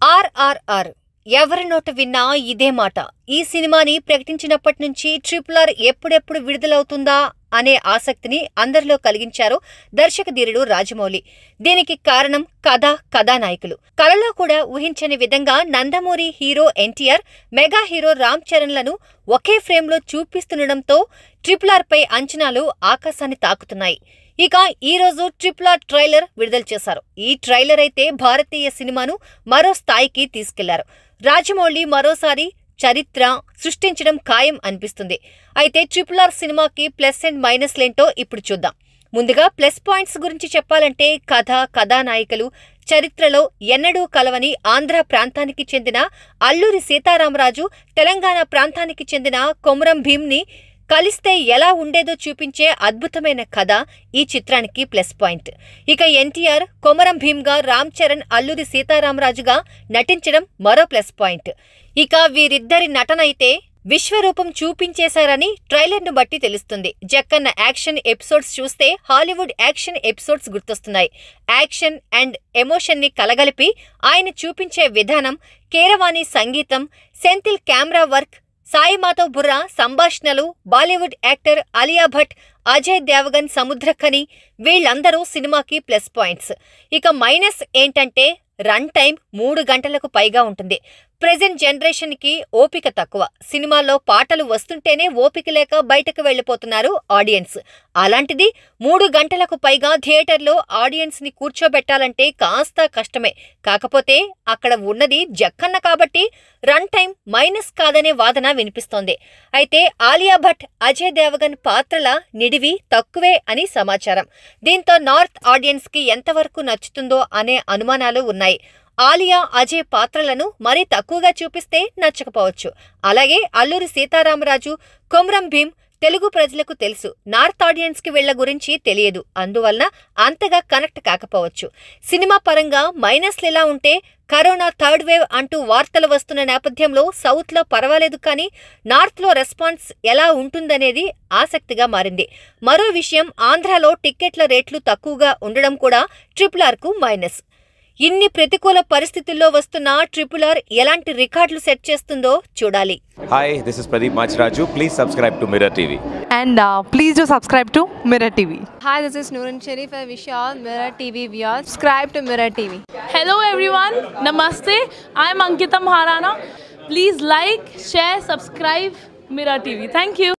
RRR ఎవరి నోట విన్నా ఇదే మాట ఈ సినిమాని ప్రకటించినప్పటి నుంచి ట్రిపుల్ ఆర్ ఎప్పుడెప్పుడు విడుదలవుతుందా అనే ఆసక్తిని అందరిలో కలిగించారు దర్శక ధీరుడు రాజమౌళి దీనికి కారణం కథ కథానాయకులు కలలో కూడా ఊహించని విధంగా Nandamuri hero NTR mega hero Ram చరణ్లను ఒకే ఫ్రేమ్లో చూపిస్తుండటంతో ట్రిపుల్ ఆర్ పై అంచనాలు ఆకాశాన్ని తాకుతున్నాయి ఇక ఈ రోజు ట్రిపుల్ ఆర్ ట్రైలర్ విడుదల చేశారు ఈ ట్రైలర్ అయితే భారతీయ సినిమాను మరో స్థాయికి తీసుకెళ్లారు రాజమౌళి మరోసారి చరిత్ర సృష్టించడం ఖాయం అనిపిస్తుంది అయితే ట్రిపుల్ ఆర్ సినిమాకి ప్లస్ అండ్ మైనస్ లేంటో ఇప్పుడు చూద్దాం ముందుగా ప్లస్ పాయింట్స్ గురించి చెప్పాలంటే కథ కథానాయికలు చరిత్రలో ఎన్నడూ కలవని ఆంధ్ర ప్రాంతానికి చెందిన అల్లూరి సీతారామరాజు తెలంగాణ ప్రాంతానికి చెందిన కొమరం భీమ్ని కలిస్తే ఎలా ఉండేదో చూపించే అద్భుతమైన కథ ఈ చిత్రానికి ప్లస్ పాయింట్ ఇక ఎన్టీఆర్ కొమరం భీమ్గా రామ్ చరణ్ అల్లుది సీతారామరాజుగా నటించడం మరో ప్లస్ పాయింట్ ఇక వీరిద్దరి నటన అయితే విశ్వరూపం చూపించేశారని ట్రైలర్ను బట్టి తెలుస్తుంది జక్కన్న యాక్షన్ ఎపిసోడ్స్ చూస్తే హాలీవుడ్ యాక్షన్ ఎపిసోడ్స్ గుర్తొస్తున్నాయి యాక్షన్ అండ్ ఎమోషన్ని కలగలిపి ఆయన చూపించే విధానం కేరవాణి సంగీతం సెంతిల్ కెమెరా వర్క్ సాయి మాధవ్ సంభాషణలు బాలీవుడ్ యాక్టర్ అలియా భట్ అజయ్ దేవగన్ సముద్రఖని వీళ్ళందరూ సినిమాకి ప్లస్ పాయింట్స్ ఇక మైనస్ ఏంటంటే రన్ టైం మూడు గంటలకు పైగా ఉంటుంది ప్రజెంట్ జనరేషన్కి ఓపిక తక్కువ సినిమాల్లో పాటలు వస్తుంటేనే ఓపిక లేక బయటకు వెళ్ళిపోతున్నారు ఆడియన్స్ అలాంటిది మూడు గంటలకు పైగా థియేటర్లో ఆడియన్స్ని కూర్చోబెట్టాలంటే కాస్త కష్టమే కాకపోతే అక్కడ ఉన్నది జక్కన్న కాబట్టి రన్ టైం మైనస్ కాదనే వాదన వినిపిస్తోంది అయితే ఆలియా భట్ అజయ్ దేవగన్ పాత్రల నిడివి తక్కువే అని సమాచారం దీంతో నార్త్ ఆడియన్స్కి ఎంతవరకు నచ్చుతుందో అనే అనుమానాలు ఉన్నాయి ఆలియా అజయ్ పాత్రలను మరీ తక్కువగా చూపిస్తే నచ్చకపోవచ్చు అలాగే అల్లూరి సీతారామరాజు కొమరం భీమ్ తెలుగు ప్రజలకు తెలుసు నార్త్ ఆడియన్స్ కి వీళ్ల గురించి తెలియదు అందువలన అంతగా కనెక్ట్ కాకపోవచ్చు సినిమా పరంగా మైనస్లు ఇలా ఉంటే కరోనా థర్డ్ వేవ్ అంటూ వార్తలు వస్తున్న నేపథ్యంలో సౌత్లో పర్వాలేదు కానీ నార్త్లో రెస్పాన్స్ ఎలా ఉంటుందనేది ఆసక్తిగా మారింది మరో విషయం ఆంధ్రాలో టిక్కెట్ల రేట్లు తక్కువగా ఉండడం కూడా ట్రిపుల్ ఆర్కు మైనస్ ఇన్ని ప్రతికూల పరిస్థితుల్లో వస్తున్న ట్రిపుల్ ఆర్ ఎలాంటి రికార్డులు సెట్ చేస్తుందో చూడాలి hi this is Pradeep Machiraju please subscribe to Mirror TV and please do subscribe to Mirror TV hi this is Nooran Sharif I wish all Mirror TV we are subscribe to Mirror TV hello everyone నమస్తే I am Ankita Maharana please like share subscribe Mirror TV thank you